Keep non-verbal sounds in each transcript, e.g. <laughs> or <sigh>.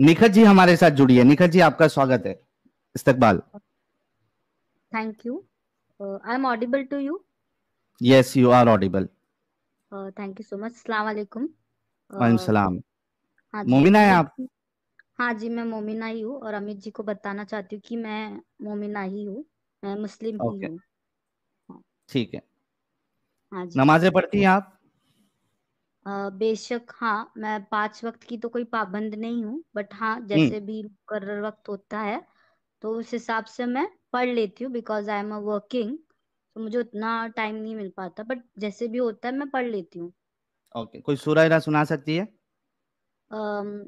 निखत जी हमारे साथ जुड़ी है निखत जी आपका स्वागत है इस्तकबाल thank you I am audible to you yes you are audible thank you so much अस्सलाम वालेकुम वालेकुम सलाम मोमिना है आप हाँ जी मैं मोमिना ही हूँ और अमित जी को बताना चाहती हूँ कि मैं मोमिना ही हूँ मैं मुस्लिम okay. ही हूँ हाँ। ठीक है हाँ जी नमाजें पढ़ती हैं आप बेशक हाँ मैं पांच वक्त की तो कोई पाबंद नहीं हूँ बट हाँ हम्म। जैसे भी मुकर्रर वक्त होता है तो उस हिसाब से मैं पढ़ लेती हूँ because I am a working तो मुझे उतना टाइम नहीं मिल पाता बट जैसे भी होता है मैं पढ़ लेती हूँ ओके कोई सूरह इरा सुना सकती है अम्म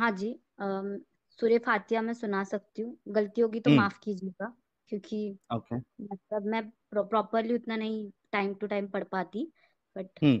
हाँ जी अम्म सूर्य फातिहा मैं सुना सकती हूँ गलती होगी तो हम्म। माफ कीजिएगा क्योंकि ओके मतलब मैं प्रॉपरली उतना नहीं टाइम टू टाइम पढ़ पाती बट हम्म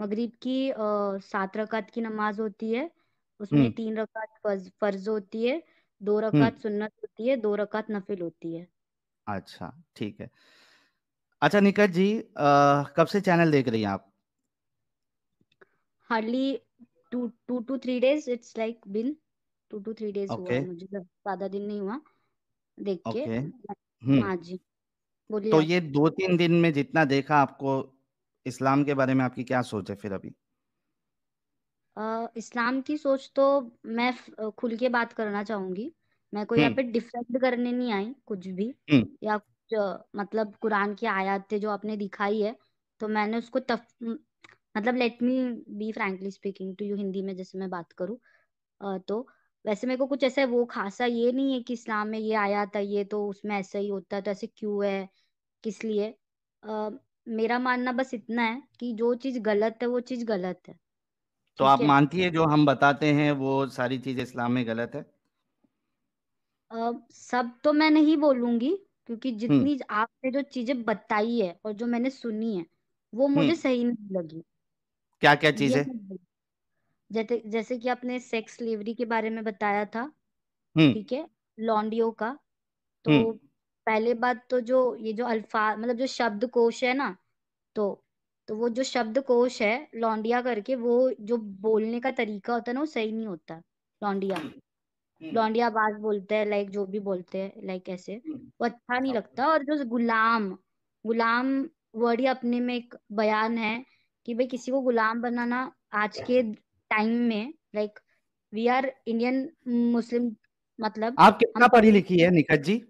मगरिब की सात रकात की नमाज होती है उसमें हम्म। तीन रकात फर्ज, होती है दो रकात हम्म। सुन्नत होती है दो रकात नफिल होती है अच्छा ठीक है अच्छा निकट जी आ, कब से चैनल देख रही हैं आप hardly two two two three days it's like been two two three days हुआ मुझे मतलब ज्यादा दिन नहीं हुआ देख के हम्म। हाँ जी बोलिए तो ये दो तीन दिन में जितना देखा आपको इस्लाम के बारे में आपकी क्या सोच है फिर अभी इस्लाम की सोच तो मैं खुल के बात करना चाहूंगी मैं कोई यहाँ हम्म। पे डिफेंड करने नहीं आई कुछ भी हम्म। या कुछ मतलब कुरान की आयात थे जो आपने दिखाई है तो मैंने उसको तफ मतलब let me be frankly speaking to you Hindi में जैसे मैं बात करूँ तो वैसे मेरे को कुछ ऐसा वो खासा ये नहीं है कि इस्लाम में ये आया था ये तो उसमें ऐसा ही होता है तो ऐसे क्यों है किस लिए मेरा मानना बस इतना है कि जो चीज गलत है वो चीज गलत है तो आप मानती है जो हम बताते हैं वो सारी चीज इस्लाम में गलत है आ, सब तो मैं नहीं बोलूंगी क्योंकि हम्म। जितनी आपने जो चीजें बताई है और जो मैंने सुनी है वो हम्म। मुझे सही नहीं लगी क्या क्या चीजें जैसे जैसे कि आपने सेक्स स्लेवरी के बारे में बताया था हम्म। ठीक है लॉन्डियो का तो पहले बात तो जो ये जो अल्फाज मतलब जो शब्द कोश है ना तो तो वो जो शब्द कोश है लौंडिया करके वो जो बोलने का तरीका होता है ना वो सही नहीं होता लौंडिया हम्म, हम्म। लौंडिया बात बोलते हैं लाइक जो भी बोलते हैं लाइक ऐसे हम्म, वो अच्छा नहीं अच्छा। लगता और जो गुलाम गुलाम वर्ड ही अपने में एक बयान है कि भाई किसी को गुलाम बनाना आज के टाइम में like we are Indian Muslim मतलब आप कितना पढ़ी लिखी है निखत जी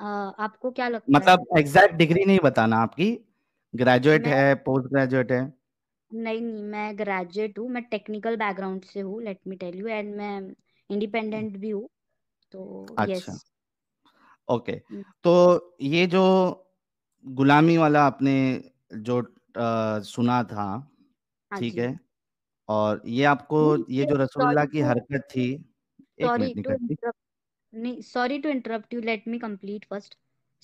आपको क्या लगता मतलब एग्जैक्ट डिग्री नहीं बताना आपकी ग्रेजुएट है पोस्ट ग्रेजुएट है नहीं नहीं मैं ग्रेजुएट हूँ मैं टेक्निकल बैकग्राउंड से हूँ let me tell you and मैं इंडिपेंडेंट भी हूँ तो अच्छा ओके हम्म। तो ये जो गुलामी वाला आपने जो आ, सुना था हाँ ठीक है और ये आपको ये जो रसोल्ला की हरकत थी एक minute sorry to interrupt you let me complete first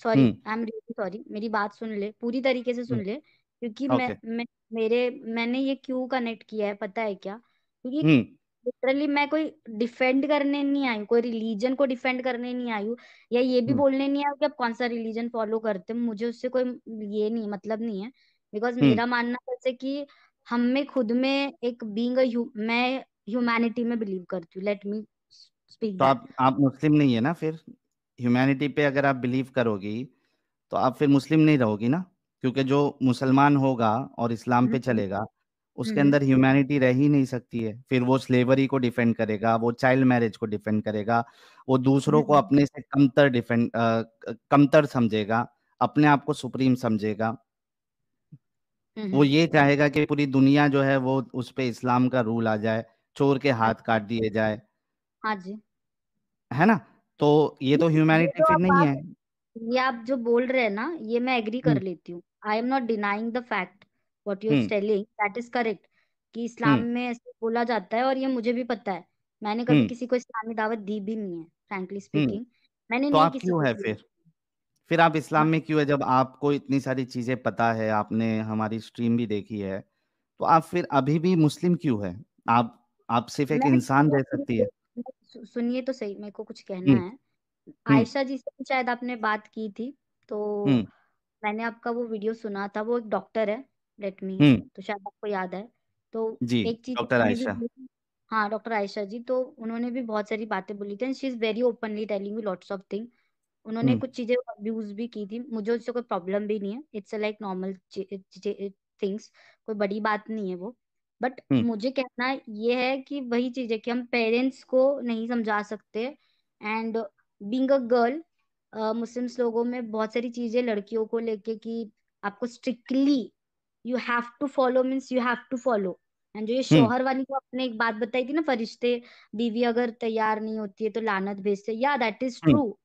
sorry I am really sorry मेरी बात सुन ले पूरी तरीके से सुन hmm. ले क्योंकि okay. मैं, मैं मेरे मैंने ये क्यों कनेक्ट किया है पता है क्या क्योंकि लिटरली hmm. मैं कोई डिफेंड करने नहीं आई कोई रिलीजन को डिफेंड करने नहीं आई हूँ या ये भी hmm. बोलने नहीं आई कि आप कौन सा रिलीजन फॉलो करते हो मुझे उससे कोई ये नहीं मतलब नहीं है बिकॉज मेरा मानना जैसे कि हम में खुद में एक बींग मैं ह्यूमैनिटी में बिलीव करती हूँ लेट मी स्पीक तो आप आप मुस्लिम नहीं है ना फिर ह्यूमैनिटी पे अगर आप बिलीव करोगी तो आप फिर मुस्लिम नहीं रहोगी ना क्योंकि जो मुसलमान होगा और इस्लाम पे हम्म, हम्म। चलेगा उसके हम्म। अंदर ह्यूमैनिटी रह ही नहीं सकती है फिर वो स्लेवरी को डिफेंड करेगा वो चाइल्ड मैरिज को डिफेंड करेगा वो दूसरों को अपने से कमतर डिफेंड कमतर समझेगा अपने आप को सुप्रीम समझेगा वो ये चाहेगा कि पूरी दुनिया जो है वो उस पर इस्लाम का रूल आ जाए चोर के हाथ हाँ। काट दिए जाए हाँ जी है ना तो ये तो ह्यूमैनिटी फिर नहीं है ये आप जो बोल रहे हैं ना ये मैं एग्री कर हम्म। लेती हूँ I am not denying the fact what you is telling that is correct कि इस्लाम हम्म। में ऐसे बोला जाता है और ये मुझे भी पता है मैंने कभी हम्म किसी को इस्लामी दावत दी भी नहीं है फ्रैंकली हम्म। स्पीकिंग मैंने तो नहीं किसी क्यों है फिर फिर आप हाँ। इस्लाम में क्यों है जब आपको इतनी सारी चीजें पता है आपने हमारी स्ट्रीम भी देखी है तो आप फिर अभी भी मुस्लिम क्यों है आप आप सिर्फ एक इंसान तो रह सकती है सुनिए तो सही मेरे को कुछ कहना हम्म, है हम्म। आयशा जी से भी शायद आपने बात की थी तो हम्म। मैंने आपका वो वीडियो सुना था वो एक डॉक्टर है लेट मी तो शायद आपको याद है तो जी एक चीज डॉक्टर आयशा हाँ डॉक्टर आयशा जी तो उन्होंने भी बहुत सारी बातें बोली थी she is very openly telling you lots of thing उन्होंने कुछ चीजें अब्यूज भी की थी मुझे उससे कोई प्रॉब्लम भी नहीं है इट्स लाइक नॉर्मल थिंग्स कोई बड़ी बात नहीं है वो बट हम्म। मुझे कहना ये है कि वही चीज है कि हम पेरेंट्स को नहीं समझा सकते and being a girl Muslims लोगों में बहुत सारी चीजें लड़कियों को लेके कि आपको strictly you have to follow means you have to follow and जो ये हम्म। शोहर वाली को आपने एक बात बताई थी ना फरिश्ते बीवी अगर तैयार नहीं होती है तो लानत भेजते या दैट इज ट्रू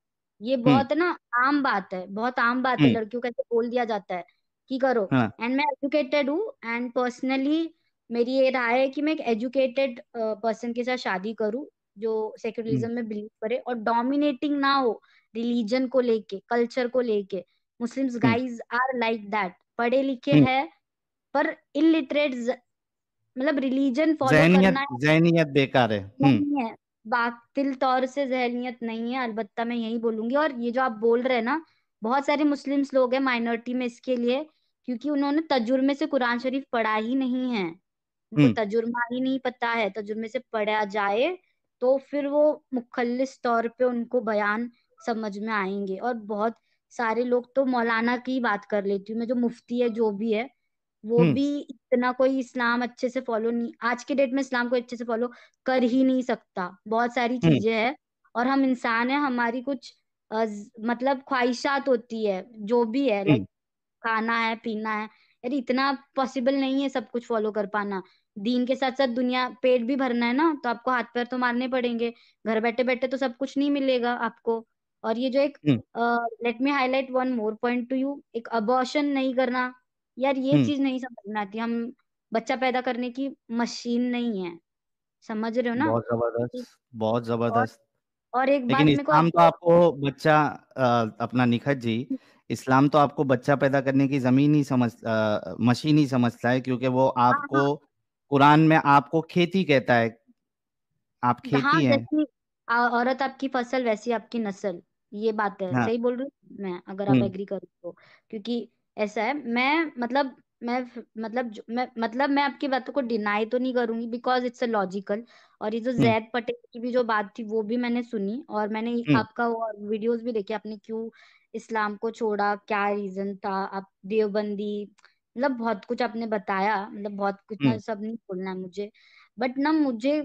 ये हम्म। बहुत ना आम बात है बहुत आम बात है लड़कियों का ऐसे बोल दिया जाता है कि करो हाँ। एंड मैं एजुकेटेड हूँ एंड पर्सनली मेरी ये राय है कि मैं एक एजुकेटेड पर्सन के साथ शादी करूं जो सेक्युलरिज्म हम्म। में बिलीव करे और डोमिनेटिंग ना हो रिलीजन को लेके कल्चर को लेके Muslims guys are like that पढ़े लिखे हम्म। हैं पर इलिटरेट मतलब रिलीजन फॉलो करना जैनियत बेकार है हम्म। नहीं है बातिल तौर से जहनीत नहीं है अलबत्ता मैं यही बोलूंगी और ये जो आप बोल रहे हैं ना बहुत सारे मुस्लिम्स लोग हैं माइनॉरिटी में इसके लिए क्योंकि उन्होंने तजुर्मे से कुरान शरीफ पढ़ा ही नहीं है उनको हम्म। तजुर्मा ही नहीं पता है तजुर्मे से पढ़ा जाए तो फिर वो मुखलिस तौर पे उनको बयान समझ में आएंगे और बहुत सारे लोग तो मौलाना की बात कर लेती हूँ मैं जो मुफ्ती है जो भी है वो हम्म। भी इतना कोई इस्लाम अच्छे से फॉलो नहीं आज के डेट में इस्लाम को अच्छे से फॉलो कर ही नहीं सकता बहुत सारी हम्म। चीजें हैं और हम इंसान है हमारी कुछ अज, मतलब ख्वाहिशात होती है जो भी है खाना है पीना है यार इतना पॉसिबल नहीं है सब कुछ फॉलो कर पाना दीन के साथ साथ दुनिया पेट भी भरना है ना तो आपको हाथ पैर तो मारने पड़ेंगे घर बैठे बैठे तो सब कुछ नहीं मिलेगा आपको और ये जो एक let me highlight one more point to you एक अबॉर्शन नहीं करना यार ये हम्म। चीज नहीं समझ में आती हम बच्चा पैदा करने की मशीन नहीं है समझ रहे हो ना बहुत जबरदस्त बहुत जबरदस्त और, और एक बात मेरे को लेकिन तो आपको बच्चा आ, अपना निखत जी हम्म। इस्लाम तो आपको बच्चा पैदा करने की जमीन ही समझ मशीन ही समझता है क्योंकि वो हाँ, आपको हाँ। कुरान में आपको खेती कहता है आप खेती हाँ, हैं औरत आपकी फसल वैसी आपकी नस्ल ये बात है हाँ, सही बोल रही हूँ मैं अगर आप एग्री हम्म। करो तो क्योंकि ऐसा है मैं मतलब मैं मतलब मैं मतलब मैं आपकी बातों को डिनाई तो नहीं करूंगी बिकॉज इट्स अ लॉजिकल और ये जो जैद हम्म। पटेल की भी जो बात थी वो भी मैंने सुनी और मैंने हम्म। आपका वो वीडियोस भी देखे आपने क्यों इस्लाम को छोड़ा क्या रीजन था आप देवबंदी मतलब बहुत कुछ आपने बताया मतलब बहुत कुछ ना हम्म। सब नहीं बोलना है मुझे बट ना मुझे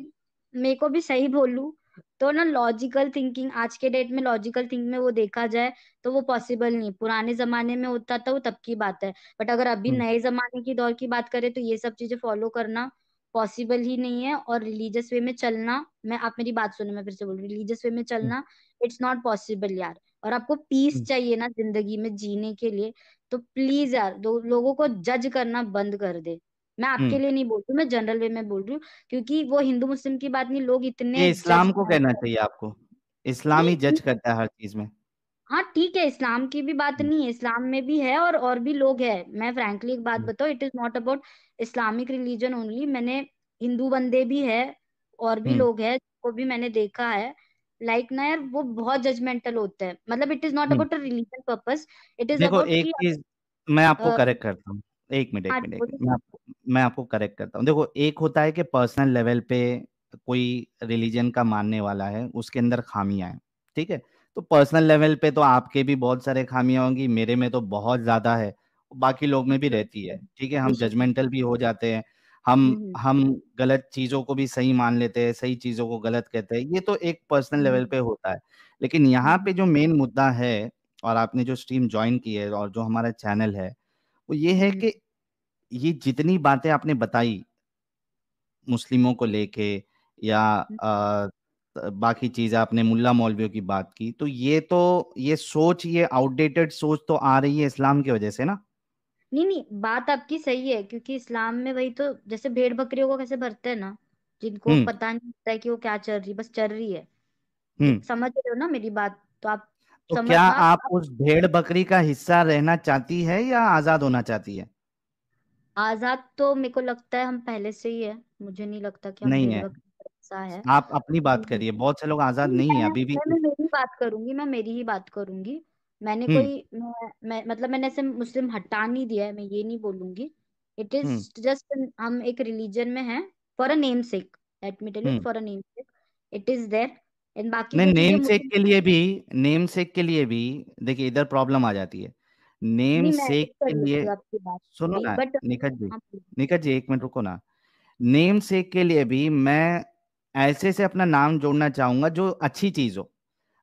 मेरे को भी सही बोलू तो ना लॉजिकल थिंकिंग आज के डेट में लॉजिकल थिंकिंग में वो देखा जाए तो वो पॉसिबल नहीं पुराने जमाने में होता था वो तब की बात है बट अगर अभी हम्म। नए जमाने की दौर की बात करें तो ये सब चीजें फॉलो करना पॉसिबल ही नहीं है और रिलीजियस वे में चलना मैं आप मेरी बात सुनो मैं फिर से बोल रही रिलीजियस वे में चलना इट्स नॉट पॉसिबल यार और आपको पीस हम्म। चाहिए ना जिंदगी में जीने के लिए तो प्लीज यार दो लोगों को जज करना बंद कर दे मैं आपके हम्म। लिए नहीं बोल रही मैं जनरल वे में बोल रही हूँ क्योंकि वो हिंदू मुस्लिम की बात नहीं लोग इतने इस्लाम को कहना चाहिए आपको इस्लाम ही जज करता है हर चीज में हाँ ठीक है इस्लाम की भी बात हम्म। नहीं है इस्लाम में भी है और और भी लोग हैं मैं फ्रेंकली एक बात हम्म। बताऊँ it is not about Islamic religion only मैंने हिंदू बंदे भी है और भी हम्म। लोग है जिनको भी मैंने देखा है लाइक ना यार वो बहुत जजमेंटल होता है मतलब it is not about religion purpose it is देखो एक चीज मैं आपको करेक्ट करता हूँ एक मिनट एक मिनट हाँ, मैं आपको मैं आपको करेक्ट करता हूँ देखो एक होता है कि पर्सनल लेवल पे कोई रिलीजन का मानने वाला है उसके अंदर खामियां हैं ठीक है तो पर्सनल लेवल पे तो आपके भी बहुत सारे खामियां होंगी मेरे में तो बहुत ज्यादा है बाकी लोग में भी रहती है ठीक है हम जजमेंटल भी हो जाते हैं हम हम्म, हम्म। हम गलत चीजों को भी सही मान लेते हैं सही चीजों को गलत कहते हैं ये तो एक पर्सनल हम्म, लेवल पे होता है लेकिन यहाँ पे जो मेन मुद्दा है और आपने जो स्ट्रीम ज्वाइन की है और जो हमारा चैनल है वो ये है कि ये जितनी बातें आपने बताई मुस्लिमों को लेके या बाकी चीज आपने मुल्ला मौलवियों की बात की तो ये तो ये सोच ये आउटडेटेड सोच तो आ रही है इस्लाम की वजह से ना नहीं नहीं बात आपकी सही है क्योंकि इस्लाम में वही तो जैसे भेड़ बकरियों को कैसे भरते हैं ना जिनको हम्म। पता नहीं होता है कि वो क्या चल रही बस चल रही है हम्म। समझ रहे हो ना मेरी बात तो आप तो क्या आप, आप उस भेड़ बकरी का हिस्सा रहना चाहती है या आजाद होना चाहती है आजाद तो मेरे को लगता है हम पहले से ही है मुझे नहीं लगता कि हम नहीं है हिस्सा है आप अपनी बात हम्म। करिए बहुत से लोग आजाद नहीं है अभी भी मैं मेरी बात करूंगी मैं मेरी ही बात करूंगी मैंने हम्म। कोई मैं, मैं मतलब मैंने ऐसे मुस्लिम हटा नहीं दिया है मैं ये नहीं बोलूंगी इट इज जस्ट हम एक रिलीजन में है for a name sake let me tell you for a name sake it is there in बाकी नहीं नेम सेक के लिए भी नेम सेक के लिए भी देखिए इधर प्रॉब्लम आ जाती है नेम सेक के लिए सुनो ना निखत जी हाँ, निखत जी एक मिनट रुको ना नेम सेक के लिए भी मैं ऐसे से अपना नाम जोड़ना चाहूंगा जो अच्छी चीज हो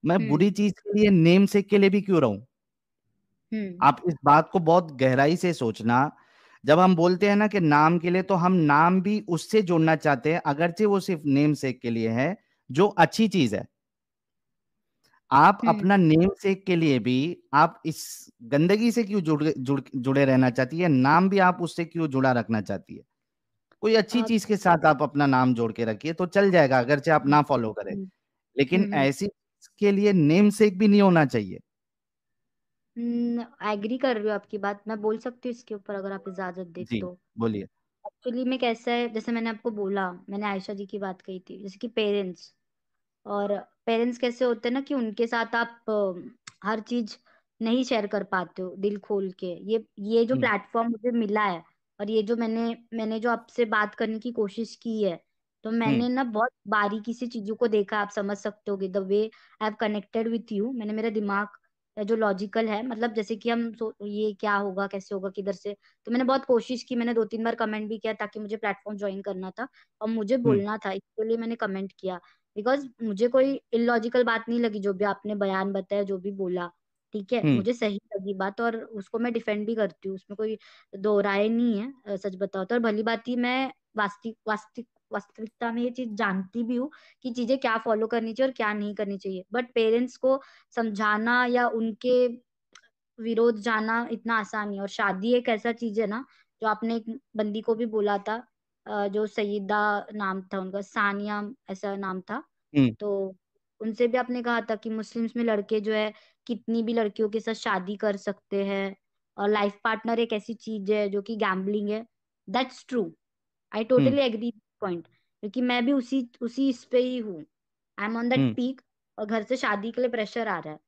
मैं हम्म। बुरी चीज के लिए नेम से के लिए भी क्यों रहूं हम्म। आप इस बात को बहुत गहराई से सोचना जब हम बोलते हैं ना कि नाम के लिए तो हम नाम भी उससे जोड़ना चाहते हैं अगरचे वो सिर्फ नेम सेक के लिए है जो अच्छी चीज है आप हम्म। अपना नेम सेक के लिए भी आप इस गंदगी से क्यों जुड़ जुड़ जुड़े रहना चाहती है नाम भी आप उससे क्यों जुड़ा रखना चाहती है कोई अच्छी हाँ। चीज के साथ आप अपना नाम जोड़ के रखिए तो चल जाएगा अगर चाहे आप ना फॉलो हाँ। करें हम्म। लेकिन हम्म। ऐसी के लिए नेम सेक भी नहीं होना चाहिए एग्री हम्म, कर रही हूँ आपकी बात मैं बोल सकती हूँ इसके ऊपर अगर आप इजाजत दे तो बोलिए एक्चुअली में कैसा है जैसे मैंने आपको बोला मैंने आयशा जी की बात कही थी जैसे कि पेरेंट्स और पेरेंट्स कैसे होते हैं ना कि उनके साथ आप हर चीज नहीं शेयर कर पाते हो दिल खोल के ये ये जो प्लेटफॉर्म मुझे मिला है और ये जो मैंने मैंने जो आपसे बात करने की कोशिश की है तो मैंने हम्म। ना बहुत बारीकी से चीजों को देखा आप समझ सकते हो the way I have connected with you मैंने मेरा दिमाग जो लॉजिकल है मतलब जैसे कि हम सो ये क्या होगा कैसे होगा किधर से तो मैंने बहुत कोशिश की मैंने दो तीन बार कमेंट भी किया ताकि मुझे प्लेटफॉर्म ज्वाइन करना था और मुझे हम्म। बोलना था इसके लिए मैंने कमेंट किया बिकॉज मुझे कोई इलॉजिकल बात नहीं लगी जो भी आपने बयान बताया जो भी बोला ठीक है हम्म। मुझे सही लगी बात और उसको मैं डिफेंड भी करती हूँ उसमें कोई दो राय नहीं है सच बताओ तो और भली बात ही मैं वास्तविक वास्तविक वास्तविकता में ये चीज जानती भी हूँ कि चीजें क्या फॉलो करनी चाहिए और क्या नहीं करनी चाहिए बट पेरेंट्स को समझाना या उनके विरोध जाना इतना आसान नहीं और शादी एक ऐसा चीज है ना जो आपने एक बंदी को भी बोला था जो सईदा नाम था उनका सानिया ऐसा नाम था हम्म। तो उनसे भी आपने कहा था कि मुस्लिम्स में लड़के जो है कितनी भी लड़कियों के साथ शादी कर सकते हैं और लाइफ पार्टनर एक ऐसी चीज है जो कि गैम्बलिंग है that's true I totally agree point क्योंकि मैं भी उसी उसी इस पे ही हूँ I am on that peak और घर से शादी के लिए प्रेशर आ रहा है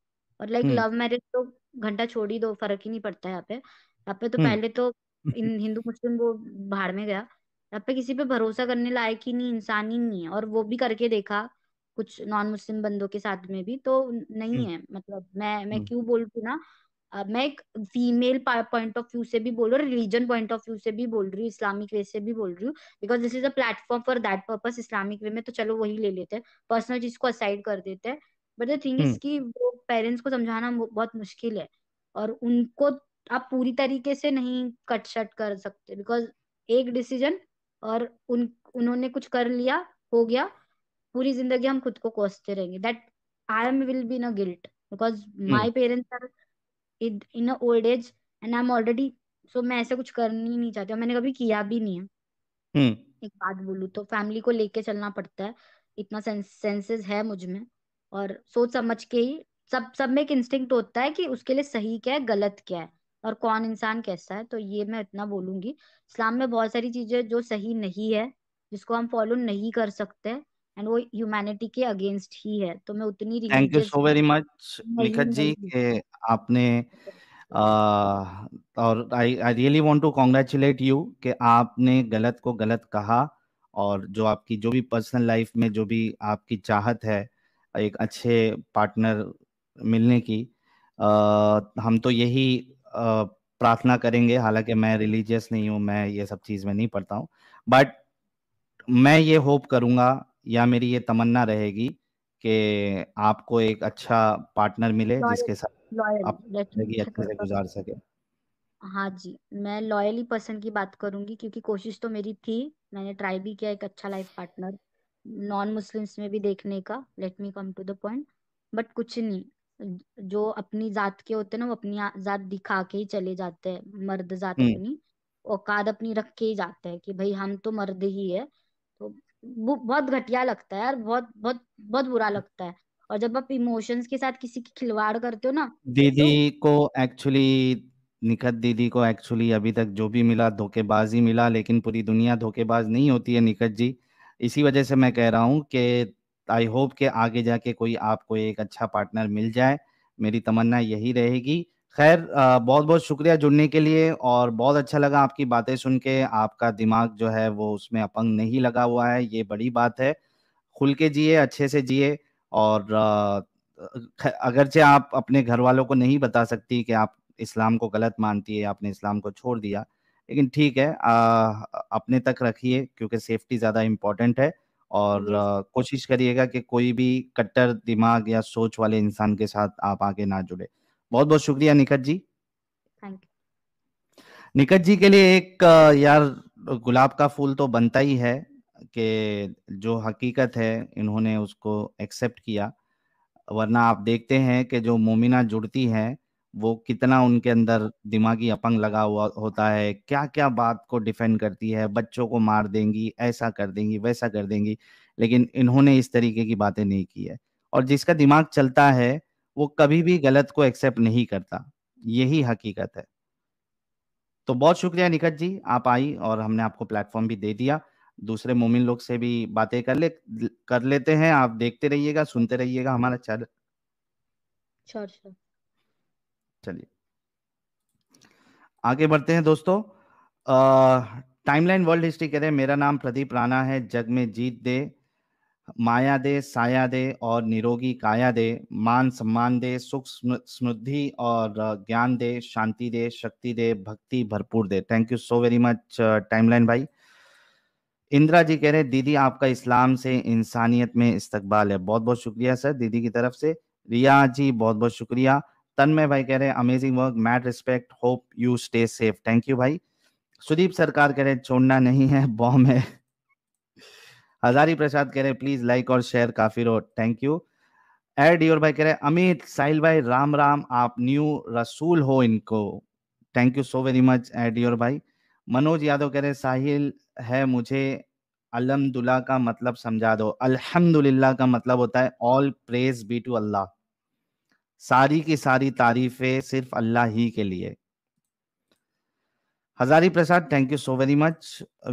और लाइक लव मैरिज तो घंटा छोड़ ही दो फर्क ही नहीं पड़ता यहाँ पे यहाँ पे तो हम्म। पहले तो <laughs> इन हिंदू मुस्लिम वो बाहर में गया यहाँ पे किसी पे भरोसा करने लायक ही नहीं इंसान ही नहीं है और वो भी करके देखा कुछ नॉन मुस्लिम बंदों के साथ में भी तो नहीं हम्म। है मतलब मैं मैं हम्म। क्यों बोल रही ना मैं एक फीमेल पॉइंट ऑफ व्यू से भी बोल रही हूँ रिलीजन पॉइंट ऑफ व्यू से भी बोल रही हूँ इस्लामिक वे से भी बोल रही हूँ because this is a platform for that purpose Islamic way में तो चलो वही ले लेते हैं पर्सनल चीज को असाइड कर देते हैं बट द थिंग इज की वो पेरेंट्स को समझाना बहुत मुश्किल है और उनको आप पूरी तरीके से नहीं कट शट कर सकते बिकॉज एक डिसीजन और उन उन्होंने कुछ कर लिया हो गया पूरी जिंदगी हम खुद को कोसते रहेंगे that I am will be in a guilt because my parents are in a old age and I am already so मैं ऐसा कुछ करनी नहीं चाहती मैंने कभी किया भी नहीं है hmm. एक बात बोलू तो फैमिली को लेके चलना पड़ता है इतना सेंसेस है मुझ में और सोच समझ के ही सब सब में एक इंस्टिंक्ट होता है कि उसके लिए सही क्या है गलत क्या है और कौन इंसान कैसा है तो ये मैं इतना बोलूंगी इस्लाम में बहुत सारी चीजें जो सही नहीं है जिसको हम फॉलो नहीं कर सकते एंड वो ह्यूमैनिटी के अगेंस्ट ही है तो मैं उतनी thank you so very much Nikhat ji के आपने <laughs> आ, और I I really want to congratulate you कि आपने गलत को गलत कहा और जो आपकी जो भी पर्सनल लाइफ में जो भी आपकी चाहत है एक अच्छे पार्टनर मिलने की आ, हम तो यही प्रार्थना करेंगे हालांकि मैं रिलीजियस नहीं हूँ मैं ये सब चीज़ में नहीं पढ़ता हूँ बट मैं ये होप करूँगा या मेरी ये तमन्ना रहेगी कि आपको एक अच्छा पार्टनर मिले जिसके साथ आप जिंदगी अच्छे से गुजार सके हाँ जी मैं लॉयली पर्सन की बात करूंगी क्योंकि कोशिश तो मेरी थी मैंने ट्राई भी किया एक अच्छा लाइफ पार्टनर नॉन मुस्लिम्स में भी देखने का let me come to the point but कुछ नहीं जो अपनी जात के होते हैं ना वो अपनी जात दिखा के ही चले जाते हैं मर्द जात हम्म अपनी औकात अपनी रख के ही जाते हैं कि भाई हम तो मर्द ही है बहुत घटिया लगता है यार बहुत बहुत बहुत बुरा लगता है और जब आप इमोशंस के साथ किसी की खिलवाड़ करते हो ना दीदी तो... को एक्चुअली निखत दीदी को एक्चुअली अभी तक जो भी मिला धोखेबाजी मिला लेकिन पूरी दुनिया धोखेबाज नहीं होती है निखत जी इसी वजह से मैं कह रहा हूँ कि आई होप के आगे जाके कोई आपको एक अच्छा पार्टनर मिल जाए मेरी तमन्ना यही रहेगी खैर बहुत बहुत शुक्रिया जुड़ने के लिए और बहुत अच्छा लगा आपकी बातें सुन के आपका दिमाग जो है वो उसमें अपंग नहीं लगा हुआ है ये बड़ी बात है खुल के जिए अच्छे से जिए और अगरचे आप अपने घर वालों को नहीं बता सकती कि आप इस्लाम को गलत मानती है आपने इस्लाम को छोड़ दिया लेकिन ठीक है आ, अपने तक रखिए क्योंकि सेफ्टी ज़्यादा इम्पोर्टेंट है और कोशिश करिएगा कि कोई भी कट्टर दिमाग या सोच वाले इंसान के साथ आप आगे ना जुड़े बहुत बहुत शुक्रिया निकट जी निकट जी के लिए एक यार गुलाब का फूल तो बनता ही है कि जो हकीकत है इन्होंने उसको एक्सेप्ट किया वरना आप देखते हैं कि जो मोमिना जुड़ती हैं वो कितना उनके अंदर दिमागी अपंग लगा हुआ होता है क्या क्या बात को डिफेंड करती है बच्चों को मार देंगी ऐसा कर देंगी वैसा कर देंगी लेकिन इन्होंने इस तरीके की बातें नहीं की है और जिसका दिमाग चलता है वो कभी भी गलत को एक्सेप्ट नहीं करता यही हकीकत है तो बहुत शुक्रिया निकट जी आप आई और हमने आपको प्लेटफॉर्म भी दे दिया दूसरे मोमिन लोग से भी बातें कर ले कर लेते हैं आप देखते रहिएगा सुनते रहिएगा हमारा चैनल चलिए आगे बढ़ते हैं दोस्तों टाइमलाइन वर्ल्ड हिस्ट्री कह रहे हैं मेरा नाम प्रदीप राणा है जग में जीत दे माया दे साया दे और निरोगी काया दे मान सम्मान दे सुख समृद्धि और ज्ञान दे शांति दे शक्ति दे भक्ति भरपूर दे thank you so very much timeline भाई इंदिरा जी कह रहे दीदी आपका इस्लाम से इंसानियत में इस्तकबाल है बहुत बहुत शुक्रिया सर दीदी की तरफ से रिया जी बहुत बहुत शुक्रिया तन्मय भाई कह रहे हैं amazing work mate respect hope you stay safe thank you भाई सुदीप सरकार कह रहे छोड़ना नहीं है बॉम्ब है हजारी प्रसाद कह रहे हैं प्लीज लाइक और शेयर काफी रो थैंक यू एड योर भाई कह रहे अमित साहिल भाई राम राम आप न्यू रसूल हो इनको thank you so very much एड योर भाई मनोज यादव कह रहे साहिल है मुझे अलहमदुल्ला का मतलब समझा दो अल्हम्दुलिल्लाह का मतलब होता है ऑल प्रेज बी टू अल्लाह सारी की सारी तारीफें सिर्फ अल्लाह ही के लिए Hazari Prasad thank you so very much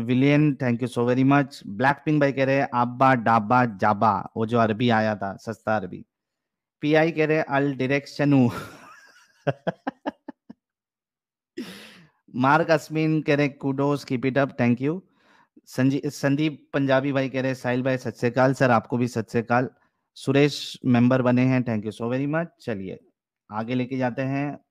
Willian thank you so very much black ping भाई कह रहे हैं आब्बा डाबा जाबा वो जो अरबी आया था सस्ता अरबी पी आई कह रहे अल डिरेक्शन <laughs> मार्क अस्मिन कह रहे kudos keep it up thank you Sanjeev Sandeep Punjabi भाई कह रहे साहिल भाई सत्यकाल सर आपको भी सत्यकाल सुरेश मेंबर बने हैं thank you so very much चलिए आगे लेके जाते हैं